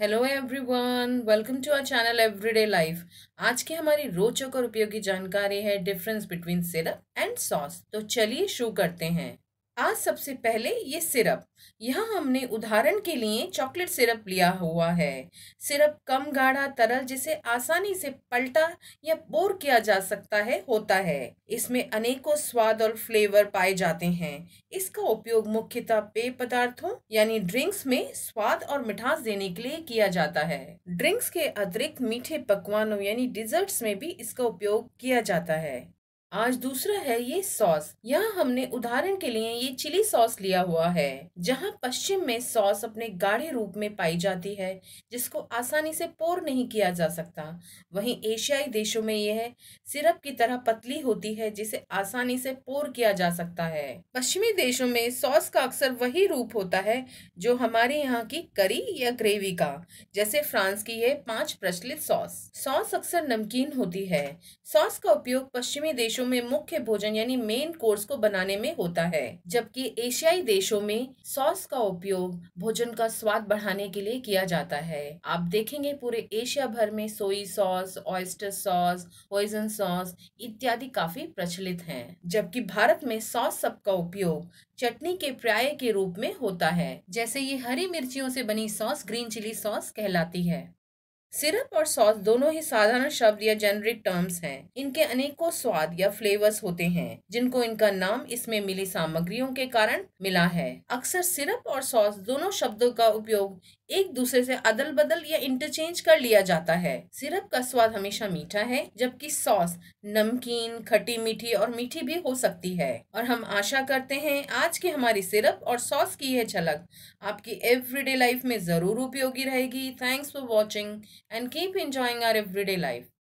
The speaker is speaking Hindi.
Hello everyone welcome to our channel everyday life आज की हमारी रोचक और उपयोगी जानकारी है difference between syrup and sauce तो चलिए शुरू करते हैं आज सबसे पहले ये सिरप यहाँ हमने उदाहरण के लिए चॉकलेट सिरप लिया हुआ है सिरप कम गाढ़ा तरल जिसे आसानी से पलटा या बोर किया जा सकता है होता है इसमें अनेकों स्वाद और फ्लेवर पाए जाते हैं इसका उपयोग मुख्यतः पेय पदार्थों यानी ड्रिंक्स में स्वाद और मिठास देने के लिए किया जाता है ड्रिंक्स के अतिरिक्त मीठे पकवानों यानी डिजर्ट्स में भी इसका उपयोग किया जाता है आज दूसरा है ये सॉस यहाँ हमने उदाहरण के लिए ये चिली सॉस लिया हुआ है जहाँ पश्चिम में सॉस अपने गाढ़े रूप में पाई जाती है जिसको आसानी से पोर नहीं किया जा सकता वहीं एशियाई देशों में यह सिरप की तरह पतली होती है जिसे आसानी से पोर किया जा सकता है पश्चिमी देशों में सॉस का अक्सर वही रूप होता है जो हमारे यहाँ की करी या ग्रेवी का जैसे फ्रांस की यह पांच प्रचलित सॉस सॉस अक्सर नमकीन होती है सॉस का उपयोग पश्चिमी देशों देशों में मुख्य भोजन यानी मेन कोर्स को बनाने में होता है जबकि एशियाई देशों में सॉस का उपयोग भोजन का स्वाद बढ़ाने के लिए किया जाता है आप देखेंगे पूरे एशिया भर में soy sauce oyster sauce poison sauce इत्यादि काफी प्रचलित हैं जबकि भारत में सॉस सब का उपयोग चटनी के प्राय के रूप में होता है जैसे ये हरी मिर्चियों से बनी सॉस ग्रीन चिली सॉस कहलाती है सिरप और सॉस दोनों ही साधारण शब्द या जेनरिक टर्म्स हैं। इनके अनेकों स्वाद या फ्लेवर्स होते हैं जिनको इनका नाम इसमें मिली सामग्रियों के कारण मिला है अक्सर सिरप और सॉस दोनों शब्दों का उपयोग एक दूसरे से अदल बदल या इंटरचेंज कर लिया जाता है सिरप का स्वाद हमेशा मीठा है जबकि सॉस नमकीन खट्टी मीठी और मीठी भी हो सकती है और हम आशा करते हैं आज की हमारी सिरप और सॉस की यह झलक आपकी एवरीडे लाइफ में ज़रूर उपयोगी रहेगी thanks for watching and keep enjoying our everyday life